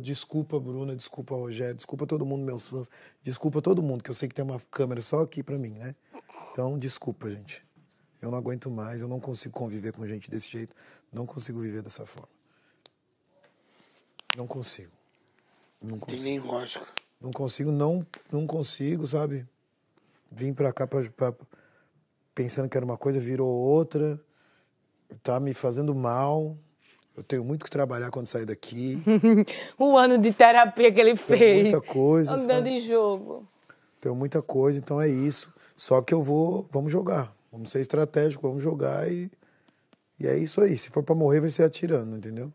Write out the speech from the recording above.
Desculpa, Bruna, desculpa, Rogério, desculpa todo mundo, meus fãs, desculpa todo mundo, que eu sei que tem uma câmera só aqui para mim, né? Então, desculpa, gente. Eu não aguento mais, eu não consigo conviver com gente desse jeito, não consigo viver dessa forma. Não consigo. Não consigo. Tem nem lógico. Não consigo, não, não consigo, sabe? Vim pra cá pra, pra, pensando que era uma coisa, virou outra, tá me fazendo mal, eu tenho muito que trabalhar quando sair daqui. o ano de terapia que ele tenho fez. Muita coisa. Andando sabe? em jogo. Tenho muita coisa, então é isso. Só que eu vou. Vamos jogar. Vamos ser estratégico, vamos jogar e. E é isso aí. Se for para morrer, vai ser atirando, entendeu?